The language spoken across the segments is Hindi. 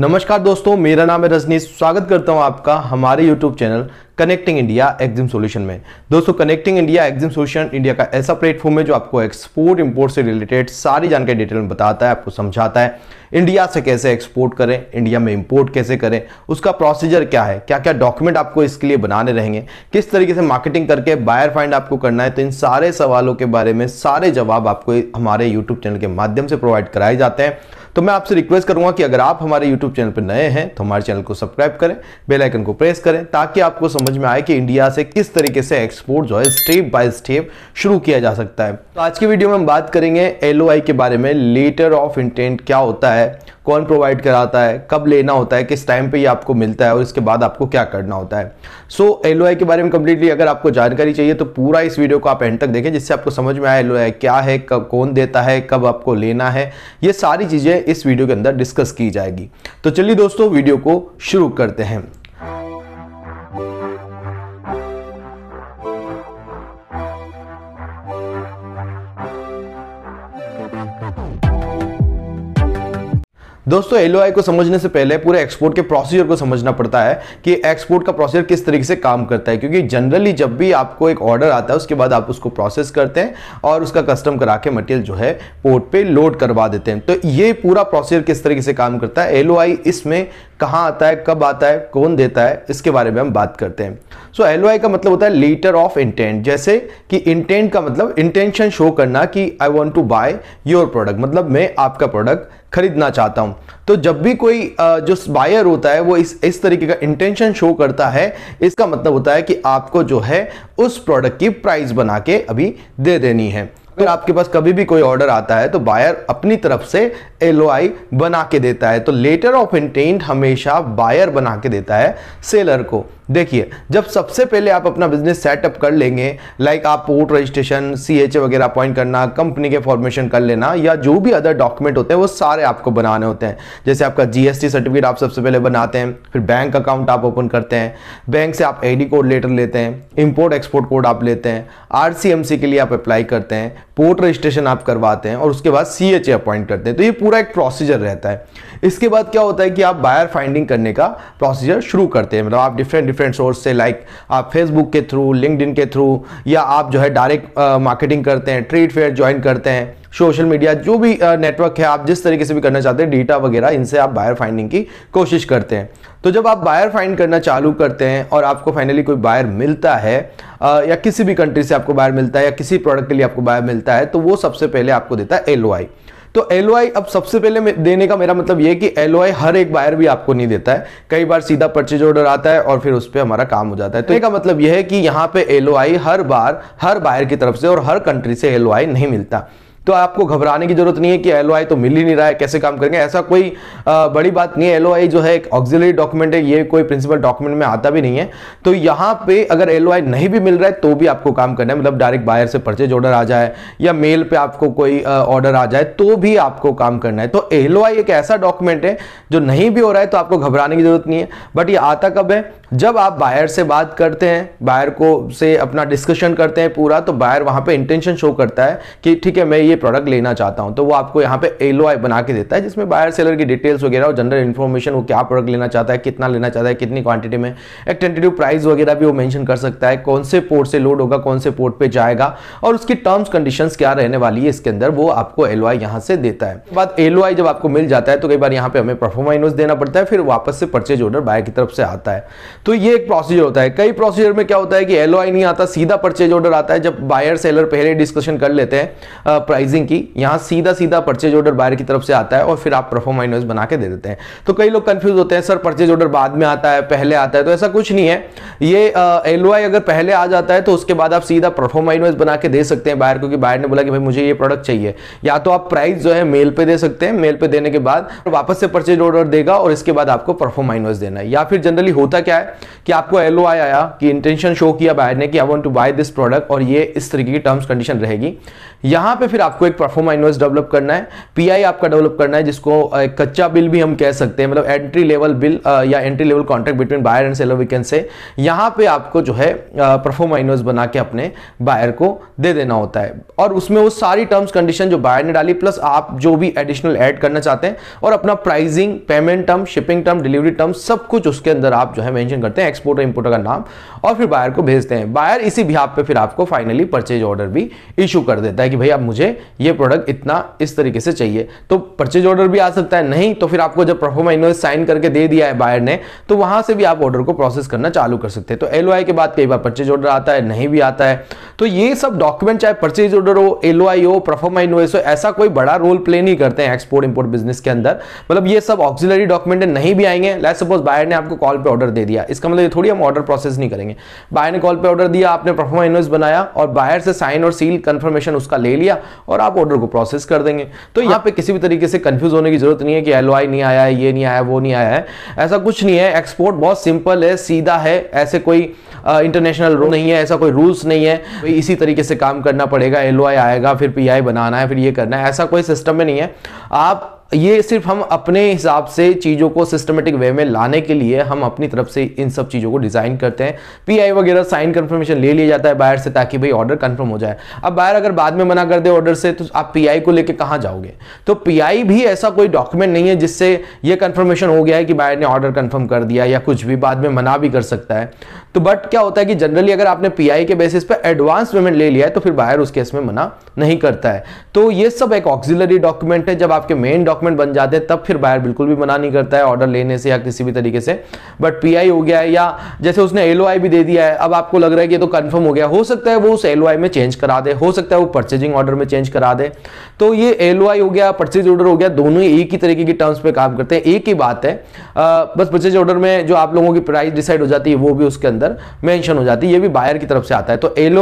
नमस्कार दोस्तों मेरा नाम है रजनीश स्वागत करता हूं आपका हमारे YouTube channel connecting India exim solution में दोस्तों connecting India exim solution India का ऐसा प्लेटफॉर्म है जो आपको एक्सपोर्ट इंपोर्ट से रिलेटेड सारी जानकारी डिटेल में बताता है आपको समझाता है इंडिया से कैसे एक्सपोर्ट करें इंडिया में इंपोर्ट कैसे करें उसका प्रोसीजर क्या है क्या क्या डॉक्यूमेंट आपको इसके लिए बनाने रहेंगे किस तरीके से मार्केटिंग करके बायर फाइंड आपको करना है तो इन सारे सवालों के बारे में सारे जवाब आपको हमारे यूट्यूब चैनल के माध्यम से प्रोवाइड कराए जाते हैं तो मैं आपसे रिक्वेस्ट करूंगा कि अगर आप हमारे यूट्यूब चैनल पर नए हैं तो हमारे चैनल को सब्सक्राइब करें बेल आइकन को प्रेस करें ताकि आपको समझ में आए कि इंडिया से किस तरीके से एक्सपोर्ट जो है स्टेप बाय स्टेप शुरू किया जा सकता है तो आज की वीडियो में हम बात करेंगे एल के बारे में लेटर ऑफ इंटेंट क्या होता है कौन प्रोवाइड कराता है कब लेना होता है किस टाइम पे ये आपको मिलता है और इसके बाद आपको क्या करना होता है सो so, एल के बारे में कंप्लीटली अगर आपको जानकारी चाहिए तो पूरा इस वीडियो को आप एंड तक देखें जिससे आपको समझ में आए एल क्या है कब कौन देता है कब आपको लेना है ये सारी चीज़ें इस वीडियो के अंदर डिस्कस की जाएगी तो चलिए दोस्तों वीडियो को शुरू करते हैं दोस्तों एल को समझने से पहले पूरे एक्सपोर्ट के प्रोसीजर को समझना पड़ता है कि एक्सपोर्ट का प्रोसीजर किस तरीके से काम करता है क्योंकि जनरली जब भी आपको एक ऑर्डर आता है उसके बाद आप उसको प्रोसेस करते हैं और उसका कस्टम करा के मटेरियल जो है पोर्ट पे लोड करवा देते हैं तो ये पूरा प्रोसीजर किस तरीके से काम करता है एल इसमें कहाँ आता है कब आता है कौन देता है इसके बारे में हम बात करते हैं सो एल आई का मतलब होता है लेटर ऑफ इंटेंट जैसे कि इंटेंट का मतलब इंटेंशन शो करना कि I want to buy your product मतलब मैं आपका प्रोडक्ट खरीदना चाहता हूँ तो जब भी कोई जो बायर होता है वो इस इस तरीके का इंटेंशन शो करता है इसका मतलब होता है कि आपको जो है उस प्रोडक्ट की प्राइस बना के अभी दे देनी है अगर तो, तो आपके पास कभी भी कोई ऑर्डर आता है तो बायर अपनी तरफ से एल बना के देता है तो लेटर ऑफ इंटेंट हमेशा बायर बना के देता है सेलर को देखिए जब सबसे पहले आप अपना बिजनेस सेटअप कर लेंगे लाइक आप पोर्ट रजिस्ट्रेशन सी वगैरह अपॉइंट करना कंपनी के फॉर्मेशन कर लेना या जो भी अदर डॉक्यूमेंट होते हैं वो सारे आपको बनाने होते हैं जैसे आपका जीएसटी सर्टिफिकेट आप सबसे पहले बनाते हैं फिर बैंक अकाउंट आप ओपन करते हैं बैंक से आप डी कोड लेटर लेते हैं इम्पोर्ट एक्सपोर्ट कोड आप लेते हैं आर के लिए आप अप्लाई करते हैं पोर्ट रजिस्ट्रेशन आप करवाते हैं और उसके बाद सी एच ए अपॉइंट करते हैं तो ये पूरा एक प्रोसीजर रहता है इसके बाद क्या होता है कि आप बायर फाइंडिंग करने का प्रोसीजर शुरू करते हैं मतलब आप डिफरेंट डिफरेंट सोर्स से लाइक आप फेसबुक के थ्रू लिंकड के थ्रू या आप जो है डायरेक्ट मार्केटिंग करते हैं ट्रेड फेयर ज्वाइन करते हैं सोशल मीडिया जो भी नेटवर्क है आप जिस तरीके से भी करना चाहते हैं डेटा वगैरह इनसे आप बायर फाइंडिंग की कोशिश करते हैं तो जब आप बायर फाइंड करना चालू करते हैं और आपको फाइनली कोई बायर मिलता है आ, या किसी भी कंट्री से आपको बायर मिलता है या किसी प्रोडक्ट के लिए आपको बायर मिलता है तो वो सबसे पहले आपको देता है एल तो एल अब सबसे पहले देने का मेरा मतलब ये कि एल हर एक बायर भी आपको नहीं देता है कई बार सीधा परचेज ऑर्डर आता है और फिर उस पर हमारा काम हो जाता है तो का मतलब यह है कि यहाँ पे एल हर बार हर बायर की तरफ से और हर कंट्री से एल नहीं मिलता तो आपको घबराने की जरूरत नहीं है कि एल तो मिल ही नहीं रहा है कैसे काम करेंगे ऐसा कोई बड़ी बात नहीं है एल जो है एक ऑक्सिलरी डॉक्यूमेंट है ये कोई प्रिंसिपल डॉक्यूमेंट में आता भी नहीं है तो यहाँ पे अगर एल नहीं भी मिल रहा है तो भी आपको काम करना है मतलब डायरेक्ट बायर से परचेज ऑर्डर आ जाए या मेल पर आपको कोई ऑर्डर आ जाए तो भी आपको काम करना है तो एल एक ऐसा डॉक्यूमेंट है जो नहीं भी हो रहा है तो आपको घबराने की जरूरत नहीं है बट ये आता कब है जब आप बायर से बात करते हैं बायर को से अपना डिस्कशन करते हैं पूरा तो बायर वहाँ पे इंटेंशन शो करता है कि ठीक है मैं ये प्रोडक्ट लेना चाहता हूँ तो वो आपको यहाँ पे एलो आई बना के देता है जिसमें बायर सेलर की डिटेल्स वगैरह और जनरल इन्फॉर्मेशन वो क्या प्रोडक्ट लेना चाहता है कितना लेना चाहता है कितनी क्वांटिटी में एक टेंटेटिव प्राइस वगैरह भी वो मैंशन कर सकता है कौन से पोर्ट से लोड होगा कौन से पोर्ट पर जाएगा और उसकी टर्म्स कंडीशन क्या रहने वाली है इसके अंदर वो आपको एलो आई यहाँ से देता है बाद एलो आई जब आपको मिल जाता है तो कई बार यहाँ पे हमें परफॉर्मेंस देना पड़ता है फिर वापस से परचेज ऑर्डर बायर की तरफ से आता है तो ये एक प्रोसीजर होता है कई प्रोसीजर में क्या होता है कि एल नहीं आता सीधा परचेज ऑर्डर आता है जब बायर सेलर पहले डिस्कशन कर लेते हैं प्राइसिंग की यहाँ सीधा सीधा परचेज ऑर्डर बायर की तरफ से आता है और फिर आप परफॉर्म इन्वेस्ट बना के दे देते हैं तो कई लोग कन्फ्यूज होते हैं सर परचेज ऑर्डर बाद में आता है पहले आता है तो ऐसा कुछ नहीं है ये एल अगर पहले आ जाता है तो उसके बाद आप सीधा परफॉर्म इन्वेस्ट बना के दे सकते हैं बायर क्योंकि बायर ने बोला कि भाई मुझे ये प्रोडक्ट चाहिए या तो आप प्राइस जो है मेल पर दे सकते हैं मेल पे देने के बाद वापस से परचेज ऑर्डर देगा और इसके बाद आपको परफॉर्म माइनस देना है या फिर जनरली होता क्या है कि आपको आई आया कि इंटेंशन शो किया बायर ने कि I want to buy this product और ये इस तरीके की टर्म्स कंडीशन रहेगी यहां पे फिर आपको एक परफॉर्मा इन्वेस्ट डेवलप करना है पीआई आपका डेवलप करना है जिसको एक कच्चा बिल भी हम कह सकते हैं मतलब एंट्री लेवल बिल या entry level contract between buyer and seller we can say यहां पे आपको जो है परफॉर्मा इन्वेस्ट बना के अपने बायर को दे देना होता है और उसमें वो सारी टर्म्स कंडीशन जो बायर ने डाली प्लस आप जो भी एडिशनल एड करना चाहते हैं और अपना pricing payment term shipping term delivery term सब कुछ उसके अंदर आप जो है मैंशन करते हैं एक्सपोर्टर इंपोर्टर का नाम और फिर बायर को भेजते हैं बायर इसी भी पे फिर आपको फाइनली परचेज ऑर्डर भी इशू कर देता है है कि भाई अब मुझे ये प्रोडक्ट इतना इस तरीके से चाहिए तो परचेज ऑर्डर भी आ सकता है नहीं तो फिर आपको जब परफॉर्मा इन्वेस्ट साइन करके दे दिया है बायर ने तो वहां से भी आप ऑर्डर को प्रोसेस करना चालू कर सकते हैं तो एल के बाद कई बार परचेज ऑर्डर आता है नहीं भी आता है तो ये सब डॉक्यूमेंट चाहे परचेज ऑर्डर हो एल हो प्रफॉर्म इनोवेस हो ऐसा कोई बड़ा रोल प्ले नहीं करते हैं एक्सपोर्ट इंपोर्ट बिजनेस के अंदर मतलब ये सब ऑक्सिलरी डॉक्यूमेंट नहीं भी आएंगे लाइट सपोज बायर ने आपको कॉल पे ऑर्डर दे दिया इसका मतलब ये थोड़ी हम ऑर्डर प्रोसेस नहीं करेंगे बायर ने कॉल पर ऑर्डर दिया आपने प्रफॉर्म इनोवेस बनाया और बायर से साइन और सील कंफर्मेशन उसका ले लिया और आप ऑर्डर को प्रोसेस कर देंगे तो यहाँ पे किसी भी तरीके से कंफ्यूज होने की जरूरत नहीं है कि एल नहीं आया है ये नहीं आया वो नहीं आया है ऐसा कुछ नहीं है एक्सपोर्ट बहुत सिंपल है सीधा है ऐसे कोई इंटरनेशनल रूल नहीं है ऐसा कोई रूल्स नहीं है तो इसी तरीके से काम करना पड़ेगा एल आएगा फिर पी बनाना है फिर ये करना है ऐसा कोई सिस्टम में नहीं है आप ये सिर्फ हम अपने हिसाब से चीज़ों को सिस्टमेटिक वे में लाने के लिए हम अपनी तरफ से इन सब चीज़ों को डिज़ाइन करते हैं पीआई वगैरह साइन कंफर्मेशन ले लिया जाता है बायर से ताकि भाई ऑर्डर कंफर्म हो जाए अब बायर अगर बाद में मना कर दे ऑर्डर से तो आप पीआई को लेकर कहाँ जाओगे तो पीआई भी ऐसा कोई डॉक्यूमेंट नहीं है जिससे ये कन्फर्मेशन हो गया है कि बायर ने ऑर्डर कन्फर्म कर दिया या कुछ भी बाद में मना भी कर सकता है तो बट क्या होता है कि जनरली अगर आपने पी के बेसिस पर एडवांस पेमेंट ले लिया है तो फिर बायर उस केस में मना नहीं करता है तो ये सब एक ऑक्सिलरी डॉक्यूमेंट है जब आपके मेन डॉक्यूमेंट डॉक्यूमेंट बन जाते हैं तब फिर बायर बिल्कुल भी मना नहीं करता है ऑर्डर लेने से या किसी भी तरीके से बट पीआई हो गया है या जैसे उसने एल भी दे दिया है अब आपको लग रहा है कि ये तो कन्फर्म हो गया हो सकता है वो उस एल में चेंज करा दे हो सकता है वो परचेजिंग ऑर्डर में चेंज करा दे तो ये एल हो गया परचेज ऑर्डर हो गया दोनों ही एक ही तरीके की टर्म्स पर काम करते हैं एक ही बात है बस परचेज ऑर्डर में जो आप लोगों की प्राइस डिसाइड हो जाती है वो भी उसके अंदर मैंशन हो जाती है ये भी बायर की तरफ से आता है तो एल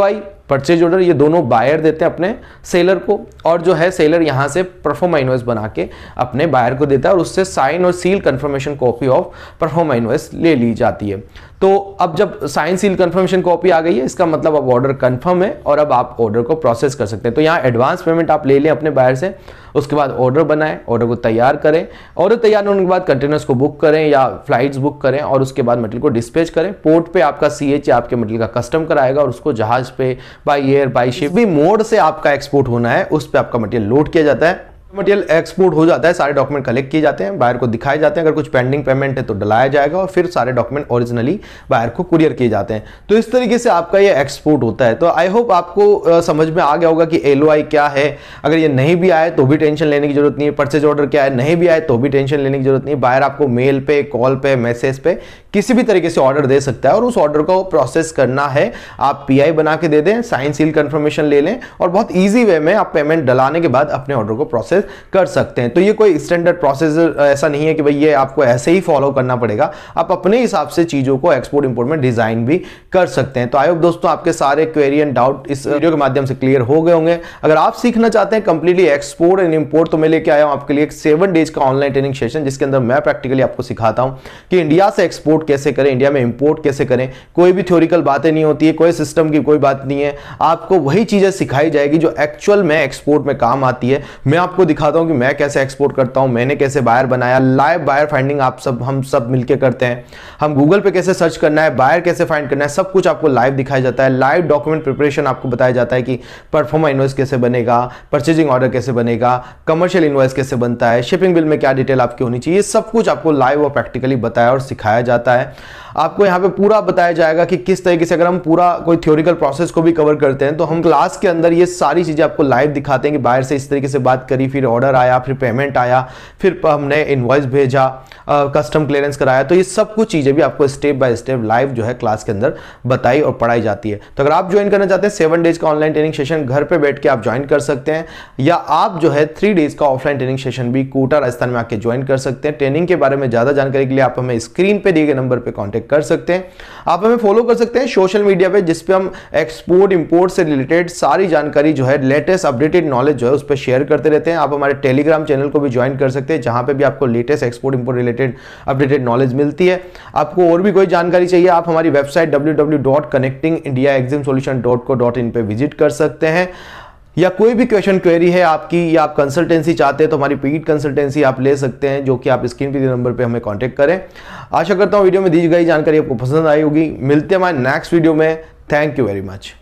परचेज ऑर्डर ये दोनों बायर देते हैं अपने सेलर को और जो है सेलर यहाँ से परफॉर्मा इन्वेस बना के अपने बायर को देता है और उससे साइन और seal confirmation copy of proforma invoice ले ली जाती है तो अब जब साइन सील कंफर्मेशन कॉपी आ गई है इसका मतलब अब ऑर्डर कंफर्म है और अब आप ऑर्डर को प्रोसेस कर सकते हैं तो यहाँ एडवांस पेमेंट आप ले लें अपने बायर से उसके बाद ऑर्डर बनाएं ऑर्डर को तैयार करें ऑर्डर तैयार होने के बाद कंटेनर्स को बुक करें या फ्लाइट्स बुक करें और उसके बाद मटेरियल को डिस्पैच करें पोर्ट पे आपका सी एच आपके मेटल का कस्टम कराएगा और उसको जहाज पे बाई एयर बाई शिप भी मोड से आपका एक्सपोर्ट होना है उस पर आपका मटेरियल लोड किया जाता है मटेरियल एक्सपोर्ट हो जाता है सारे डॉक्यूमेंट कलेक्ट किए जाते हैं बायर को दिखाए जाते हैं अगर कुछ पेंडिंग पेमेंट है तो डलाया जाएगा और फिर सारे डॉक्यूमेंट ओरिजिनली बायर को कुरियर किए जाते हैं तो इस तरीके से आपका ये एक्सपोर्ट होता है तो आई होप आपको समझ में आ गया होगा कि एल क्या है अगर ये नहीं भी आए तो भी टेंशन लेने की जरूरत नहीं है परचेज ऑर्डर क्या है नहीं भी आए तो भी टेंशन लेने की जरूरत नहीं बायर आपको मेल पे कॉल पे मैसेज पे किसी भी तरीके से ऑर्डर दे सकता है और उस ऑर्डर को प्रोसेस करना है आप पी बना के दे दें साइन सील कंफर्मेशन ले लें और बहुत ईजी वे में आप पेमेंट डलाने के बाद अपने ऑर्डर को प्रोसेस प्रोसेस कर सकते हैं तो ये कोई स्टैंडर्ड प्रोसेस ऐसा नहीं है कि भाई ये आपको ऐसे ही फॉलो करना पड़ेगा आप अपने हिसाब से चीज़ों को एक्सपोर्ट इंपोर्ट में डिज़ाइन भी कर सकते हैं तो आई होप दोस्तों आपके सारे क्वेरी एंड डाउट इस वीडियो के माध्यम से क्लियर हो गए होंगे अगर आप सीखना चाहते हैं कंप्लीटली एक्सपोर्ट एंड इम्पोर्ट तो मैं लेके आया हूँ आपके लिए एक सेवन डेज का ऑनलाइन ट्रेनिंग सेशन जिसके अंदर मैं प्रैक्टिकली आपको सिखाता हूँ कि इंडिया से एक्सपोर्ट कैसे करें इंडिया में इम्पोर्ट कैसे करें कोई भी थ्योरिकल बातें नहीं होती है कोई सिस्टम की कोई बात नहीं है आपको वही चीज़ें सिखाई जाएगी जो एक्चुअल में एक्सपोर्ट में काम आती है मैं आपको दिखाता हूँ कि मैं कैसे एक्सपोर्ट करता हूँ मैंने कैसे बायर बनाया लाइव बायर फाइंडिंग आप सब हम सब मिलकर करते हैं हम गूगल पे कैसे सर्च करना है बायर कैसे फाइंड करना है सब कुछ आपको लाइव दिखाया जाता है लाइव डॉक्यूमेंट प्रिपरेशन आपको बताया जाता है कि परफॉर्मा इन्वेस कैसे बनेगा परचेजिंग ऑर्डर कैसे बनेगा कमर्शियल इन्वॉइस कैसे बनता है शिपिंग बिल में क्या डिटेल आपकी होनी चाहिए सब कुछ आपको लाइव और प्रैक्टिकली बताया और सिखाया जाता है आपको यहाँ पे पूरा बताया जाएगा कि किस तरीके से अगर हम पूरा कोई थ्योरिकल प्रोसेस को भी कवर करते हैं तो हम क्लास के अंदर ये सारी चीज़ें आपको लाइव दिखाते हैं कि बाहर से इस तरीके से बात करी फिर ऑर्डर आया फिर पेमेंट आया फिर हमने इन्वॉइस भेजा कस्टम क्लियरेंस कराया तो ये सब कुछ चीज़ें भी आपको स्टेप बाय स्टेप लाइव जो है क्लास के अंदर बताई और पढ़ाई जाती है तो अगर आप ज्वाइन करना चाहते हैं सेवन डेज का ऑनलाइन ट्रेनिंग सेशन घर पर बैठ के आप ज्वाइन कर सकते हैं या आप जो है थ्री डेज का ऑफलाइन ट्रेनिंग सेशन भी कोटा राजस्थान में आके ज्वाइन कर सकते हैं ट्रेनिंग के बारे में ज़्यादा जानकारी के लिए आप हमें स्क्रीन पर दिए गए नंबर पर कॉन्टेक्ट कर सकते हैं आप हमें फॉलो कर सकते हैं सोशल मीडिया पे जिस पे हम एक्सपोर्ट इंपोर्ट से रिलेटेड सारी जानकारी जो है लेटेस्ट अपडेटेड नॉलेज जो है उस पर शेयर करते रहते हैं आप हमारे टेलीग्राम चैनल को भी ज्वाइन कर सकते हैं जहाँ पर भी आपको latest export import related updated knowledge मिलती है आपको और भी कोई जानकारी चाहिए आप हमारी वेबसाइट डब्ल्यू पर विजिट कर सकते हैं या कोई भी क्वेश्चन क्वेरी है आपकी या आप कंसल्टेंसी चाहते हैं तो हमारी पीड कंसल्टेंसी आप ले सकते हैं जो कि आप स्क्रीन पर नंबर पर हमें कॉन्टैक्ट करें आशा करता हूँ वीडियो में दी गई जानकारी आपको पसंद आई होगी मिलते हैं हमारे नेक्स्ट वीडियो में थैंक यू वेरी मच